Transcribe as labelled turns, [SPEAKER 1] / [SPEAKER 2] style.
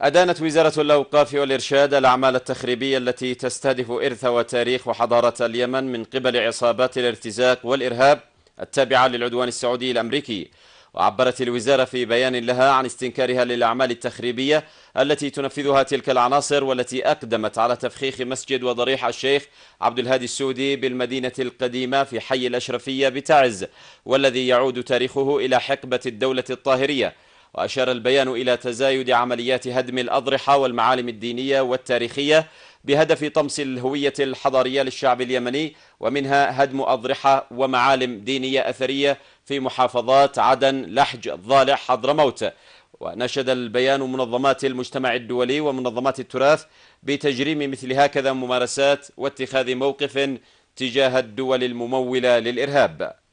[SPEAKER 1] أدانت وزارة الأوقاف والإرشاد الأعمال التخريبية التي تستهدف إرث وتاريخ وحضارة اليمن من قبل عصابات الارتزاق والإرهاب التابعة للعدوان السعودي الأمريكي وعبرت الوزارة في بيان لها عن استنكارها للأعمال التخريبية التي تنفذها تلك العناصر والتي أقدمت على تفخيخ مسجد وضريح الشيخ عبد الهادي السعودي بالمدينة القديمة في حي الأشرفية بتعز والذي يعود تاريخه إلى حقبة الدولة الطاهرية وأشار البيان إلى تزايد عمليات هدم الأضرحة والمعالم الدينية والتاريخية بهدف طمس الهوية الحضارية للشعب اليمني ومنها هدم أضرحة ومعالم دينية أثرية في محافظات عدن لحج ضالع حضرموت ونشد البيان منظمات المجتمع الدولي ومنظمات التراث بتجريم مثل هكذا ممارسات واتخاذ موقف تجاه الدول الممولة للإرهاب